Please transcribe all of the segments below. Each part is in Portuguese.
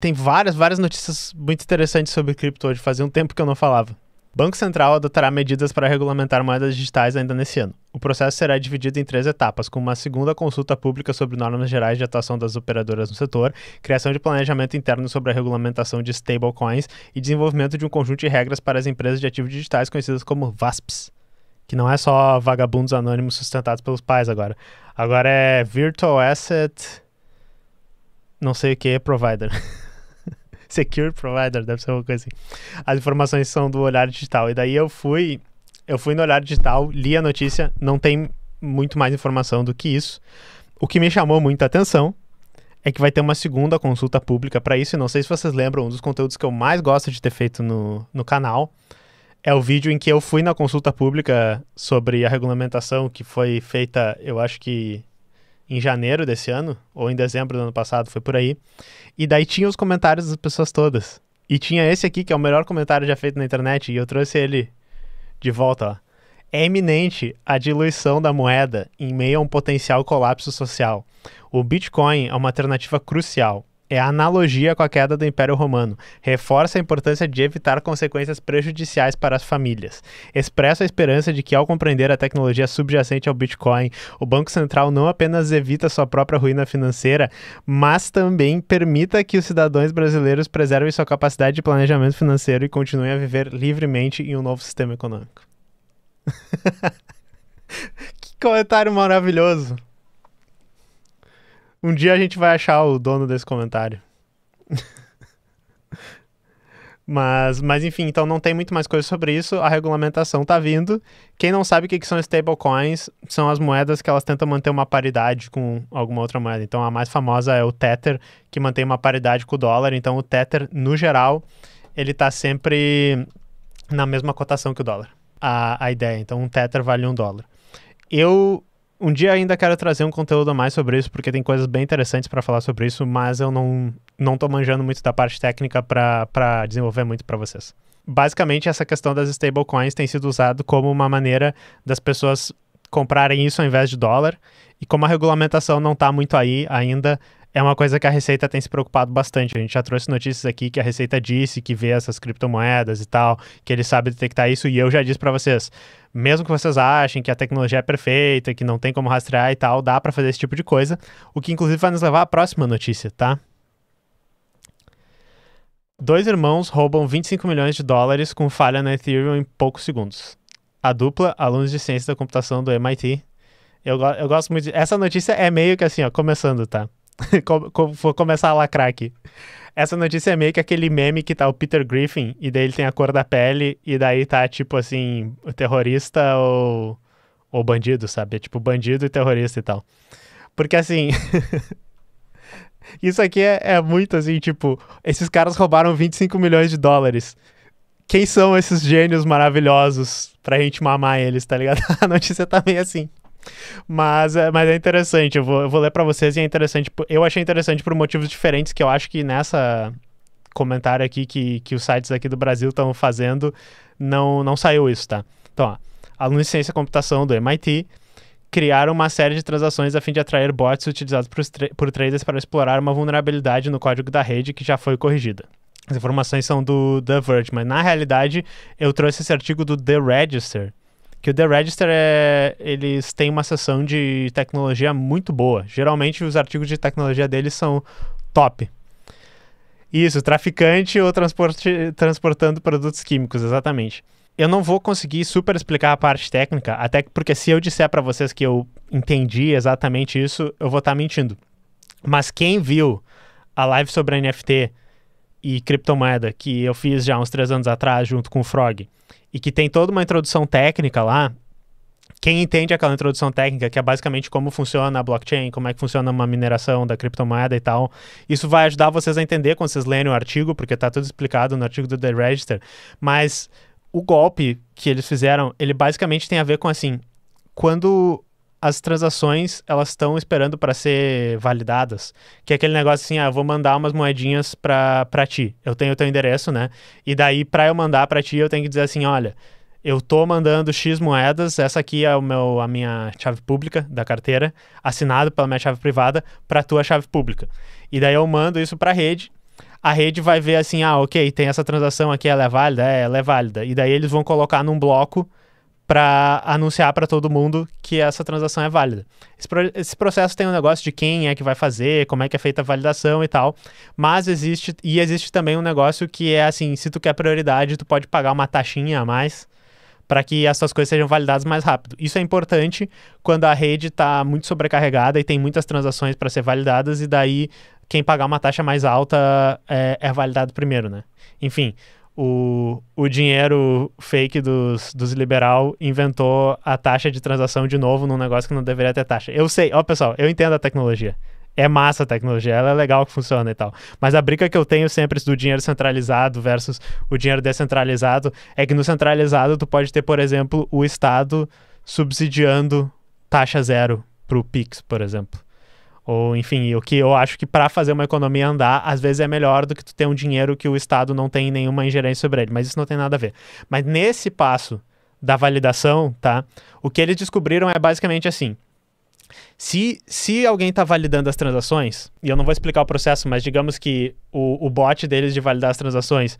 Tem várias, várias notícias muito interessantes sobre cripto hoje. Fazia um tempo que eu não falava. Banco Central adotará medidas para regulamentar moedas digitais ainda nesse ano. O processo será dividido em três etapas, com uma segunda consulta pública sobre normas gerais de atuação das operadoras no setor, criação de planejamento interno sobre a regulamentação de stablecoins e desenvolvimento de um conjunto de regras para as empresas de ativos digitais conhecidas como VASPs. Que não é só vagabundos anônimos sustentados pelos pais agora. Agora é Virtual Asset. Não sei o que, provider. Secure Provider, deve ser uma coisa assim. As informações são do Olhar Digital. E daí eu fui, eu fui no Olhar Digital, li a notícia, não tem muito mais informação do que isso. O que me chamou muita atenção é que vai ter uma segunda consulta pública para isso. E não sei se vocês lembram, um dos conteúdos que eu mais gosto de ter feito no, no canal é o vídeo em que eu fui na consulta pública sobre a regulamentação que foi feita, eu acho que em janeiro desse ano, ou em dezembro do ano passado, foi por aí. E daí tinha os comentários das pessoas todas. E tinha esse aqui, que é o melhor comentário já feito na internet, e eu trouxe ele de volta, ó. É iminente a diluição da moeda em meio a um potencial colapso social. O Bitcoin é uma alternativa crucial é a analogia com a queda do Império Romano. Reforça a importância de evitar consequências prejudiciais para as famílias. Expressa a esperança de que, ao compreender a tecnologia subjacente ao Bitcoin, o Banco Central não apenas evita sua própria ruína financeira, mas também permita que os cidadãos brasileiros preservem sua capacidade de planejamento financeiro e continuem a viver livremente em um novo sistema econômico. que comentário maravilhoso! Um dia a gente vai achar o dono desse comentário. mas, mas enfim, então não tem muito mais coisa sobre isso. A regulamentação tá vindo. Quem não sabe o que, que são stablecoins, são as moedas que elas tentam manter uma paridade com alguma outra moeda. Então a mais famosa é o Tether, que mantém uma paridade com o dólar. Então o Tether, no geral, ele tá sempre na mesma cotação que o dólar. A, a ideia. Então um Tether vale um dólar. Eu um dia ainda quero trazer um conteúdo a mais sobre isso, porque tem coisas bem interessantes para falar sobre isso, mas eu não, não tô manjando muito da parte técnica para desenvolver muito para vocês. Basicamente, essa questão das stablecoins tem sido usado como uma maneira das pessoas comprarem isso ao invés de dólar, e como a regulamentação não está muito aí ainda, é uma coisa que a Receita tem se preocupado bastante. A gente já trouxe notícias aqui que a Receita disse que vê essas criptomoedas e tal, que ele sabe detectar isso, e eu já disse para vocês, mesmo que vocês achem que a tecnologia é perfeita, que não tem como rastrear e tal, dá para fazer esse tipo de coisa, o que inclusive vai nos levar à próxima notícia, tá? Dois irmãos roubam 25 milhões de dólares com falha na Ethereum em poucos segundos. A dupla, alunos de ciência da computação do MIT. Eu, eu gosto muito. De... Essa notícia é meio que assim, ó, começando, tá? vou começar a lacrar aqui. Essa notícia é meio que aquele meme que tá o Peter Griffin, e daí ele tem a cor da pele, e daí tá tipo assim, o terrorista ou, ou bandido, sabe? É tipo bandido e terrorista e tal. Porque assim. isso aqui é, é muito assim, tipo, esses caras roubaram 25 milhões de dólares quem são esses gênios maravilhosos pra gente mamar eles, tá ligado? A notícia tá meio assim. Mas, é, mas é interessante, eu vou, eu vou ler para vocês e é interessante. Eu achei interessante por motivos diferentes que eu acho que nessa comentário aqui que, que os sites aqui do Brasil estão fazendo, não, não saiu isso, tá? Então, ó, alunos de ciência e computação do MIT criaram uma série de transações a fim de atrair bots utilizados por, por traders para explorar uma vulnerabilidade no código da rede que já foi corrigida. As informações são do The Verge, mas na realidade eu trouxe esse artigo do The Register, que o The Register é, eles têm uma seção de tecnologia muito boa. Geralmente os artigos de tecnologia deles são top. Isso, traficante ou transporte, transportando produtos químicos, exatamente. Eu não vou conseguir super explicar a parte técnica, até porque se eu disser para vocês que eu entendi exatamente isso, eu vou estar tá mentindo. Mas quem viu a live sobre NFT e criptomoeda que eu fiz já uns três anos atrás junto com o Frog, e que tem toda uma introdução técnica lá. Quem entende aquela introdução técnica, que é basicamente como funciona a blockchain, como é que funciona uma mineração da criptomoeda e tal, isso vai ajudar vocês a entender quando vocês lerem o artigo, porque está tudo explicado no artigo do The Register. Mas o golpe que eles fizeram, ele basicamente tem a ver com assim, quando as transações elas estão esperando para ser validadas, que é aquele negócio assim, ah, vou mandar umas moedinhas para ti. Eu tenho o teu endereço, né? E daí para eu mandar para ti, eu tenho que dizer assim, olha, eu tô mandando X moedas, essa aqui é o meu, a minha chave pública da carteira, assinado pela minha chave privada para tua chave pública. E daí eu mando isso para a rede. A rede vai ver assim, ah, OK, tem essa transação aqui, ela é válida, é, ela é válida. E daí eles vão colocar num bloco para anunciar para todo mundo que essa transação é válida. Esse, pro, esse, processo tem um negócio de quem é que vai fazer, como é que é feita a validação e tal, mas existe e existe também um negócio que é assim, se tu quer prioridade, tu pode pagar uma taxinha a mais para que essas coisas sejam validadas mais rápido. Isso é importante quando a rede está muito sobrecarregada e tem muitas transações para ser validadas e daí quem pagar uma taxa mais alta é, é validado primeiro, né? Enfim, o, o dinheiro fake dos, dos liberal inventou a taxa de transação de novo num negócio que não deveria ter taxa. Eu sei, ó pessoal, eu entendo a tecnologia. É massa a tecnologia, ela é legal que funciona e tal. Mas a briga que eu tenho sempre do dinheiro centralizado versus o dinheiro descentralizado é que no centralizado tu pode ter, por exemplo, o Estado subsidiando taxa zero pro Pix, por exemplo. Ou, enfim, o que eu acho que para fazer uma economia andar, às vezes é melhor do que tu ter um dinheiro que o Estado não tem nenhuma ingerência sobre ele. Mas isso não tem nada a ver. Mas nesse passo da validação, tá? O que eles descobriram é basicamente assim. Se, se alguém está validando as transações, e eu não vou explicar o processo, mas digamos que o, o bot deles de validar as transações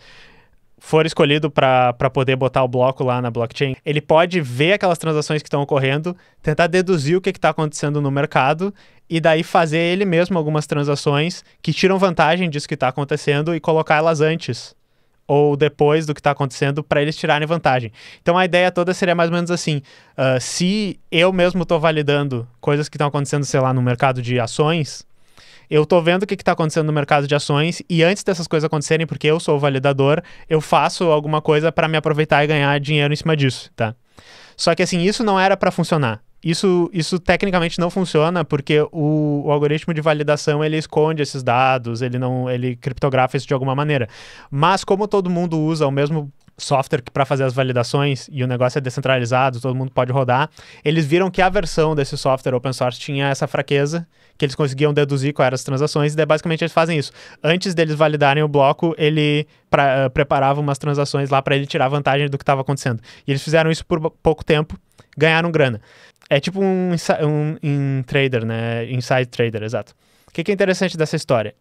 for escolhido para poder botar o bloco lá na blockchain, ele pode ver aquelas transações que estão ocorrendo, tentar deduzir o que está acontecendo no mercado e daí fazer ele mesmo algumas transações que tiram vantagem disso que está acontecendo e colocar elas antes ou depois do que está acontecendo para eles tirarem vantagem. Então a ideia toda seria mais ou menos assim: uh, se eu mesmo estou validando coisas que estão acontecendo, sei lá, no mercado de ações, eu tô vendo o que, está acontecendo no mercado de ações e antes dessas coisas acontecerem, porque eu sou o validador, eu faço alguma coisa para me aproveitar e ganhar dinheiro em cima disso, tá? Só que assim, isso não era para funcionar. Isso, isso tecnicamente não funciona porque o, o, algoritmo de validação ele esconde esses dados, ele não ele criptografa isso de alguma maneira. Mas como todo mundo usa o mesmo software para fazer as validações e o negócio é descentralizado, todo mundo pode rodar, eles viram que a versão desse software open source tinha essa fraqueza, que eles conseguiam deduzir quais eram as transações, e daí basicamente eles fazem isso. Antes deles validarem o bloco, ele pra, uh, preparava umas transações lá para ele tirar vantagem do que estava acontecendo. E eles fizeram isso por pouco tempo, ganharam grana. É tipo um, um, um trader, né? Inside trader, exato. O que, que é interessante dessa história?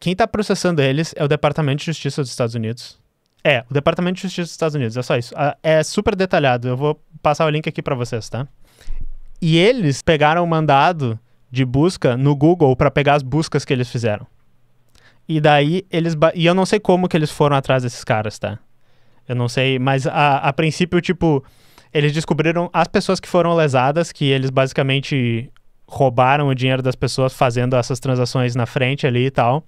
Quem está processando eles é o Departamento de Justiça dos Estados Unidos, é, o Departamento de Justiça dos Estados Unidos, é só isso. Ah, é super detalhado, eu vou passar o link aqui para vocês, tá? E eles pegaram o mandado de busca no Google para pegar as buscas que eles fizeram. E daí eles. E eu não sei como que eles foram atrás desses caras, tá? Eu não sei, mas a, a princípio, tipo, eles descobriram as pessoas que foram lesadas, que eles basicamente roubaram o dinheiro das pessoas fazendo essas transações na frente ali e tal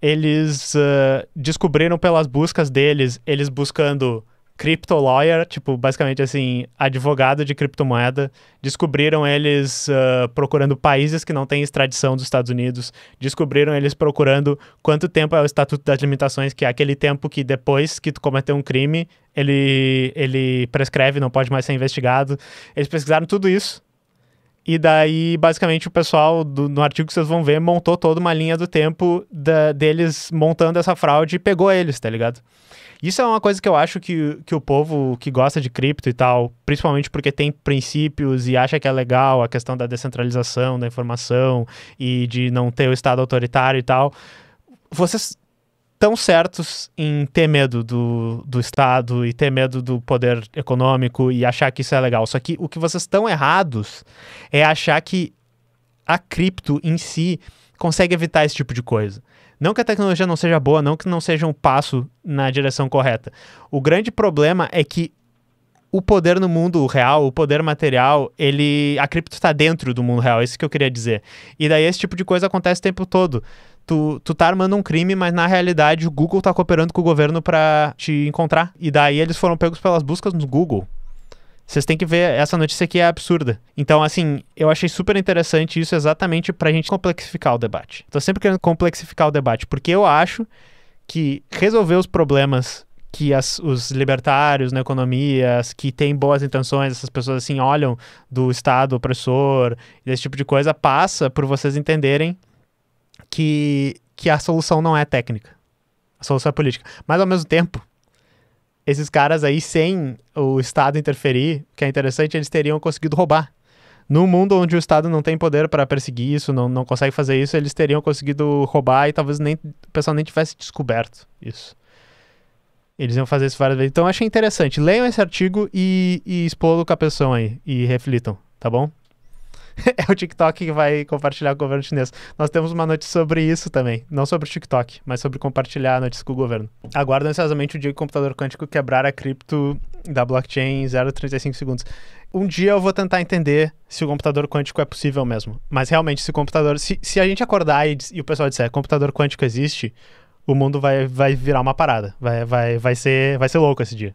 eles uh, descobriram pelas buscas deles, eles buscando crypto lawyer, tipo, basicamente assim, advogado de criptomoeda. Descobriram eles uh, procurando países que não têm extradição dos Estados Unidos. Descobriram eles procurando quanto tempo é o Estatuto das Limitações, que é aquele tempo que depois que tu cometeu um crime, ele, ele prescreve, não pode mais ser investigado. Eles pesquisaram tudo isso e daí, basicamente, o pessoal do, no artigo que vocês vão ver montou toda uma linha do tempo da, deles montando essa fraude e pegou eles, tá ligado? Isso é uma coisa que eu acho que, que o povo que gosta de cripto e tal, principalmente porque tem princípios e acha que é legal a questão da descentralização da informação e de não ter o Estado autoritário e tal. Vocês tão certos em ter medo do, do Estado e ter medo do poder econômico e achar que isso é legal. Só que o que vocês estão errados é achar que a cripto em si consegue evitar esse tipo de coisa. Não que a tecnologia não seja boa, não que não seja um passo na direção correta. O grande problema é que o poder no mundo real, o poder material, ele. A cripto está dentro do mundo real, é isso que eu queria dizer. E daí esse tipo de coisa acontece o tempo todo tu, tu tá armando um crime, mas na realidade o Google tá cooperando com o governo para te encontrar. E daí eles foram pegos pelas buscas no Google. Vocês têm que ver, essa notícia aqui é absurda. Então, assim, eu achei super interessante isso exatamente pra gente complexificar o debate. Tô sempre querendo complexificar o debate, porque eu acho que resolver os problemas que as, os libertários na economia, as que têm boas intenções, essas pessoas assim olham do Estado opressor, desse tipo de coisa, passa por vocês entenderem que, que a solução não é técnica. A solução é política. Mas ao mesmo tempo, esses caras aí, sem o Estado interferir, que é interessante, eles teriam conseguido roubar. No mundo onde o Estado não tem poder para perseguir isso, não, não consegue fazer isso, eles teriam conseguido roubar e talvez nem, o pessoal nem tivesse descoberto isso. Eles iam fazer isso várias vezes. Então eu achei interessante. Leiam esse artigo e, e explodam o cabeção aí. E reflitam, tá bom? é o TikTok que vai compartilhar com o governo chinês. Nós temos uma notícia sobre isso também. Não sobre o TikTok, mas sobre compartilhar a notícia com o governo. Aguardo ansiosamente o dia que o computador quântico quebrar a cripto da blockchain em 0,35 segundos. Um dia eu vou tentar entender se o computador quântico é possível mesmo. Mas realmente, se o computador. Se, se a gente acordar e, e o pessoal disser computador quântico existe, o mundo vai, vai virar uma parada. Vai, vai, vai, ser, vai ser louco esse dia.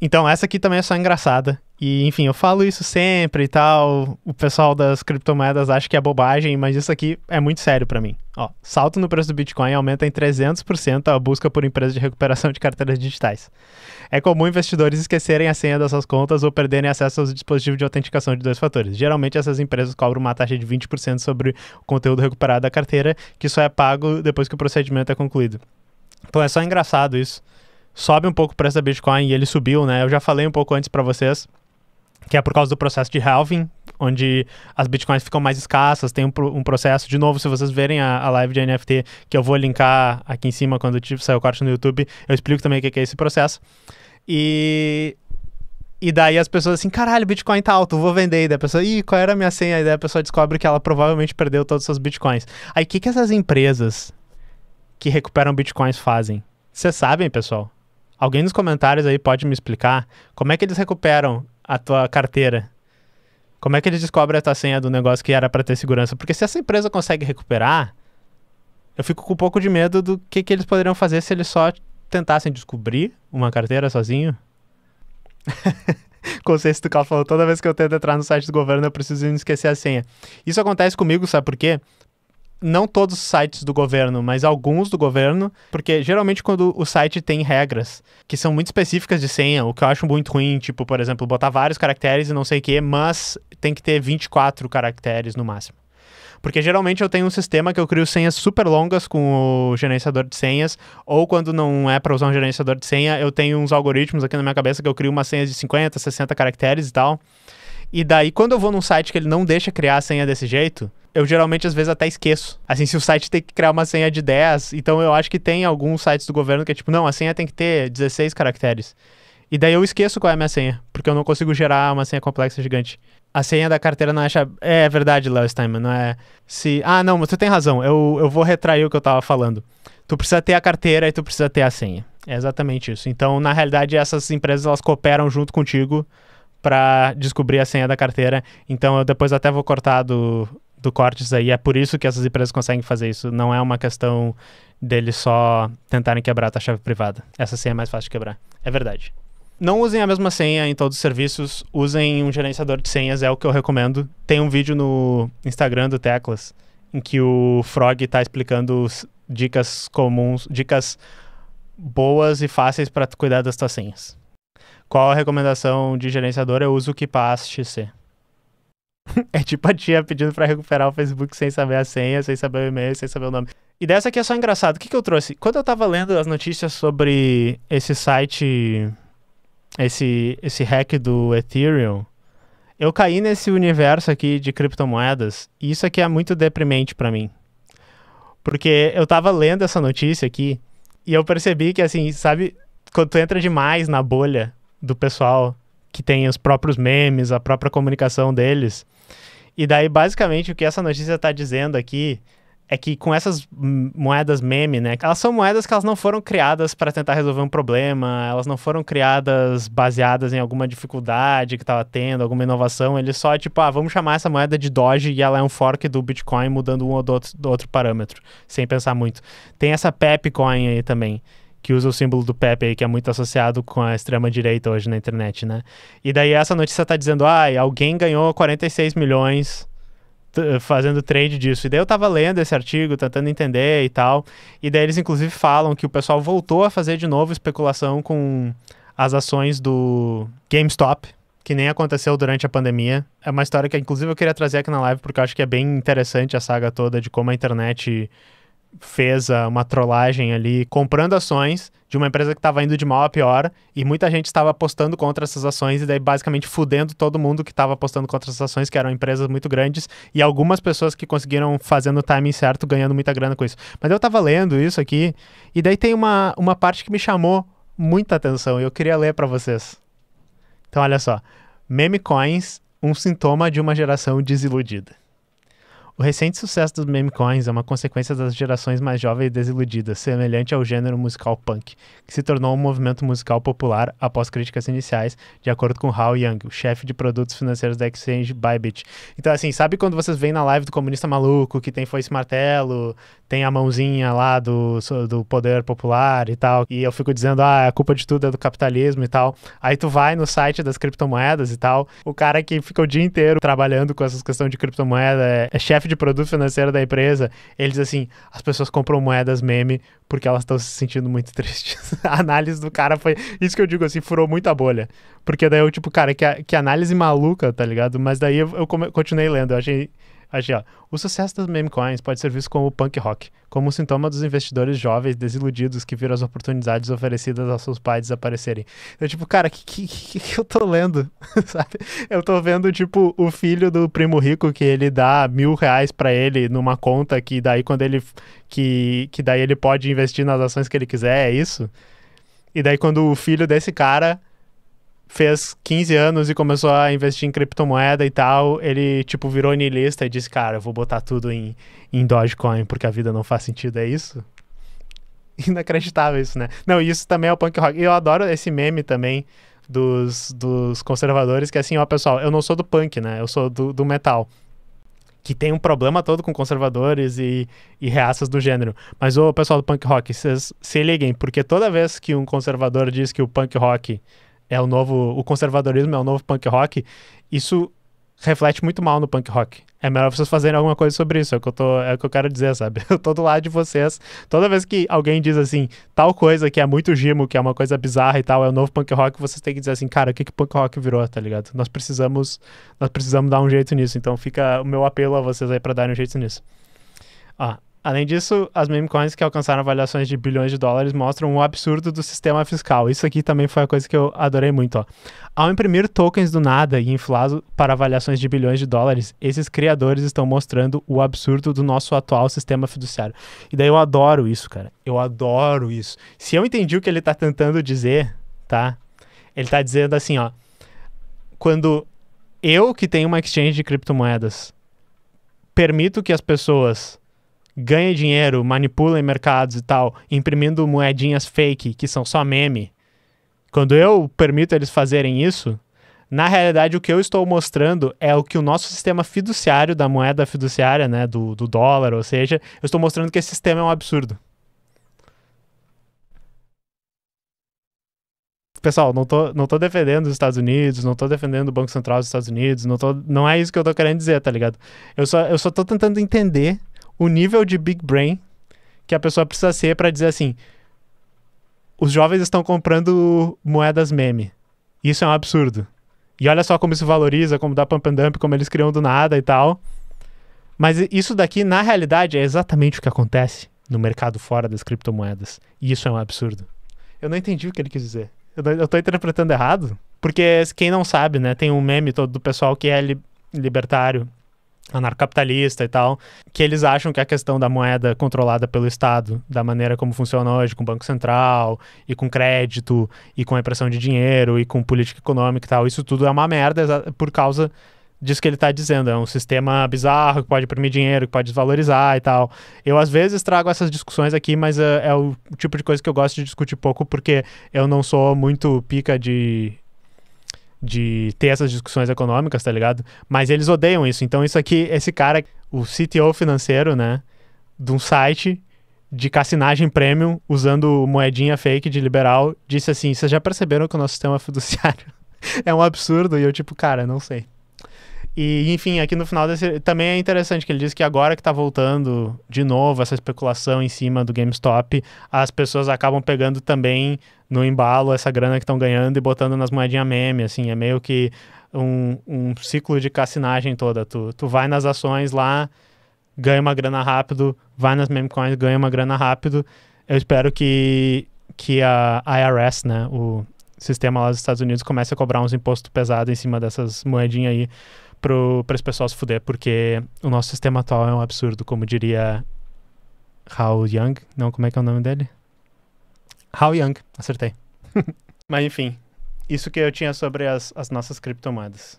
Então, essa aqui também é só engraçada, e, enfim, eu falo isso sempre e tal. O pessoal das criptomoedas acha que é bobagem, mas isso aqui é muito sério para mim. Ó, salto no preço do Bitcoin aumenta em 300% a busca por empresas de recuperação de carteiras digitais. É comum investidores esquecerem a senha dessas contas ou perderem acesso aos dispositivos de autenticação de dois fatores. Geralmente, essas empresas cobram uma taxa de 20% sobre o conteúdo recuperado da carteira, que só é pago depois que o procedimento é concluído. Então, é só engraçado isso. Sobe um pouco o preço da Bitcoin e ele subiu, né? Eu já falei um pouco antes para vocês que é por causa do processo de halving, onde as bitcoins ficam mais escassas, tem um, um processo, de novo, se vocês verem a, a, live de NFT, que eu vou linkar aqui em cima quando tipo, sair o corte no YouTube, eu explico também o que, é esse processo. E e daí as pessoas assim, caralho, Bitcoin tá alto, vou vender. E daí a pessoa, ih, qual era a minha senha? E daí a pessoa descobre que ela provavelmente perdeu todos os seus Bitcoins. Aí o que, que essas empresas que recuperam Bitcoins fazem? Vocês sabem, pessoal? Alguém nos comentários aí pode me explicar como é que eles recuperam a tua carteira, como é que eles descobrem a tua senha do negócio que era para ter segurança? Porque se essa empresa consegue recuperar, eu fico com um pouco de medo do que, que eles poderiam fazer se eles só tentassem descobrir uma carteira sozinho. Conceito do Cal falou: toda vez que eu tento entrar no site do governo, eu preciso esquecer a senha. Isso acontece comigo, sabe por quê? não todos os sites do governo, mas alguns do governo, porque geralmente quando o site tem regras que são muito específicas de senha, o que eu acho muito ruim, tipo, por exemplo, botar vários caracteres e não sei o quê, mas tem que ter 24 caracteres no máximo. Porque geralmente eu tenho um sistema que eu crio senhas super longas com o gerenciador de senhas, ou quando não é para usar um gerenciador de senha, eu tenho uns algoritmos aqui na minha cabeça que eu crio uma senha de 50, 60 caracteres e tal. E daí, quando eu vou num site que ele não deixa criar a senha desse jeito, eu geralmente às vezes até esqueço. Assim, se o site tem que criar uma senha de 10, então eu acho que tem alguns sites do governo que é tipo, não, a senha tem que ter 16 caracteres. E daí eu esqueço qual é a minha senha, porque eu não consigo gerar uma senha complexa gigante. A senha da carteira não é chave. É verdade, Léo Steinman, não é. Se. Ah, não, mas tu tem razão. Eu, eu vou retrair o que eu tava falando. Tu precisa ter a carteira e tu precisa ter a senha. É exatamente isso. Então, na realidade, essas empresas elas cooperam junto contigo para descobrir a senha da carteira. Então, eu depois até vou cortar do, do cortes aí. É por isso que essas empresas conseguem fazer isso. Não é uma questão deles só tentarem quebrar a tua chave privada. Essa senha é mais fácil de quebrar. É verdade. Não usem a mesma senha em todos os serviços. Usem um gerenciador de senhas, é o que eu recomendo. Tem um vídeo no Instagram do Teclas em que o Frog está explicando dicas comuns, dicas boas e fáceis para cuidar das tuas senhas. Qual a recomendação de gerenciador? Eu uso o KeePass XC. é tipo a tia pedindo para recuperar o Facebook sem saber a senha, sem saber o e-mail, sem saber o nome. E dessa aqui é só engraçado. O que, que eu trouxe? Quando eu tava lendo as notícias sobre esse site, esse, esse hack do Ethereum, eu caí nesse universo aqui de criptomoedas e isso aqui é muito deprimente para mim. Porque eu tava lendo essa notícia aqui e eu percebi que, assim, sabe, quando tu entra demais na bolha do pessoal que tem os próprios memes, a própria comunicação deles, e daí, basicamente, o que essa notícia está dizendo aqui é que com essas moedas meme, né? Elas são moedas que elas não foram criadas para tentar resolver um problema, elas não foram criadas baseadas em alguma dificuldade que estava tendo, alguma inovação. Eles só, tipo, ah, vamos chamar essa moeda de Doge e ela é um fork do Bitcoin, mudando um ou do outro, do outro parâmetro, sem pensar muito. Tem essa Pepcoin aí também, que usa o símbolo do Pepe, que é muito associado com a extrema-direita hoje na internet, né? E daí essa notícia está dizendo, ah, alguém ganhou 46 milhões fazendo trade disso. E daí eu tava lendo esse artigo, tentando entender e tal. E daí eles inclusive falam que o pessoal voltou a fazer de novo especulação com as ações do GameStop, que nem aconteceu durante a pandemia. É uma história que inclusive eu queria trazer aqui na live porque eu acho que é bem interessante a saga toda de como a internet fez ah, uma trollagem ali comprando ações de uma empresa que estava indo de mal a pior e muita gente estava apostando contra essas ações e daí basicamente fudendo todo mundo que estava apostando contra essas ações, que eram empresas muito grandes e algumas pessoas que conseguiram fazendo o timing certo, ganhando muita grana com isso. Mas eu estava lendo isso aqui e daí tem uma, uma parte que me chamou muita atenção e eu queria ler para vocês. Então olha só, meme coins, um sintoma de uma geração desiludida. O recente sucesso dos meme coins é uma consequência das gerações mais jovens desiludidas, semelhante ao gênero musical punk, que se tornou um movimento musical popular após críticas iniciais, de acordo com Hao Yang, o chefe de produtos financeiros da exchange Bybit. Então, assim, sabe quando vocês vêm na live do comunista maluco que tem foice martelo, tem a mãozinha lá do, do poder popular e tal, e eu fico dizendo, ah, a culpa de tudo é do capitalismo e tal. Aí tu vai no site das criptomoedas e tal, o cara que fica o dia inteiro trabalhando com essas questões de criptomoeda é, é chefe chefe de produto financeiro da empresa, ele diz assim: as pessoas compram moedas meme porque elas estão se sentindo muito tristes. a análise do cara foi. Isso que eu digo assim, furou muita bolha. Porque daí eu, tipo, cara, que, que análise maluca, tá ligado? Mas daí eu, eu continuei lendo. Eu achei Aqui, ó. O sucesso das meme coins pode ser visto como punk rock, como um sintoma dos investidores jovens desiludidos que viram as oportunidades oferecidas aos seus pais desaparecerem. Eu, tipo, cara, o que, que, que, eu tô lendo? Sabe? Eu tô vendo, tipo, o filho do primo rico que ele dá mil reais para ele numa conta que daí quando ele. Que, que daí ele pode investir nas ações que ele quiser, é isso? E daí quando o filho desse cara fez 15 anos e começou a investir em criptomoeda e tal, ele, tipo, virou niilista e disse, cara, eu vou botar tudo em, em Dogecoin porque a vida não faz sentido, é isso? Inacreditável isso, né? Não, isso também é o punk rock. E eu adoro esse meme também dos, dos conservadores, que é assim, ó, pessoal, eu não sou do punk, né? Eu sou do, do metal que tem um problema todo com conservadores e, e reaças do gênero. Mas o pessoal do punk rock, vocês se liguem, porque toda vez que um conservador diz que o punk rock é o novo. O conservadorismo é o novo punk rock. Isso reflete muito mal no punk rock. É melhor vocês fazerem alguma coisa sobre isso, é o que eu, tô, é o que eu quero dizer, sabe? Eu tô do lado de vocês. Toda vez que alguém diz assim, tal coisa que é muito gimo, que é uma coisa bizarra e tal, é o novo punk rock, vocês têm que dizer assim, cara, o que que punk rock virou, tá ligado? Nós precisamos, nós precisamos dar um jeito nisso. Então fica o meu apelo a vocês aí para darem um jeito nisso. Ah, Além disso, as meme coins que alcançaram avaliações de bilhões de dólares mostram o absurdo do sistema fiscal. Isso aqui também foi a coisa que eu adorei muito. Ó. Ao imprimir tokens do nada e inflado para avaliações de bilhões de dólares, esses criadores estão mostrando o absurdo do nosso atual sistema fiduciário. E daí eu adoro isso, cara. Eu adoro isso. Se eu entendi o que ele está tentando dizer, tá? Ele está dizendo assim, ó. Quando eu que tenho uma exchange de criptomoedas permito que as pessoas ganha dinheiro, manipula em mercados e tal, imprimindo moedinhas fake que são só meme, quando eu permito eles fazerem isso, na realidade o que eu estou mostrando é o que o nosso sistema fiduciário, da moeda fiduciária, né, do, do dólar, ou seja, eu estou mostrando que esse sistema é um absurdo. pessoal, não tô, não tô defendendo os Estados Unidos, não tô defendendo o Banco Central dos Estados Unidos, não, tô, não é isso que eu tô querendo dizer, tá ligado? Eu só, eu só tô tentando entender o nível de big brain que a pessoa precisa ser para dizer assim: os jovens estão comprando moedas meme. Isso é um absurdo. E olha só como isso valoriza, como dá pump and dump, como eles criam do nada e tal. Mas isso daqui, na realidade, é exatamente o que acontece no mercado fora das criptomoedas. E isso é um absurdo. Eu não entendi o que ele quis dizer. Eu, estou interpretando errado? Porque quem não sabe, né? Tem um meme todo do pessoal que é li libertário anarcapitalista e tal, que eles acham que a questão da moeda controlada pelo Estado, da maneira como funciona hoje, com o Banco Central, e com crédito, e com impressão de dinheiro, e com política econômica e tal, isso tudo é uma merda por causa disso que ele está dizendo. É um sistema bizarro que pode imprimir dinheiro, que pode desvalorizar e tal. Eu, às vezes, trago essas discussões aqui, mas eh, é o tipo de coisa que eu gosto de discutir pouco, porque eu não sou muito pica de de ter essas discussões econômicas, tá ligado? Mas eles odeiam isso. Então, isso aqui, esse cara, o CTO financeiro, né? De um site de cassinagem premium usando moedinha fake de liberal, disse assim: vocês já perceberam que o nosso sistema fiduciário é um absurdo? E eu, tipo, cara, não sei. E, enfim, aqui no final desse, também é interessante que ele diz que agora que está voltando de novo essa especulação em cima do GameStop, as pessoas acabam pegando também no embalo essa grana que estão ganhando e botando nas moedinhas meme, assim, é meio que um, um ciclo de cassinagem toda. Tu, tu vai nas ações lá, ganha uma grana rápido, vai nas meme coins, ganha uma grana rápido. Eu espero que, que a IRS, né, o sistema lá dos Estados Unidos, comece a cobrar uns impostos pesados em cima dessas moedinhas aí para esse pessoal se fuder, porque o nosso sistema atual é um absurdo, como diria Hao Young. Não, como é que é o nome dele? Hao Young, acertei. Mas enfim, isso que eu tinha sobre as, as nossas criptomoedas.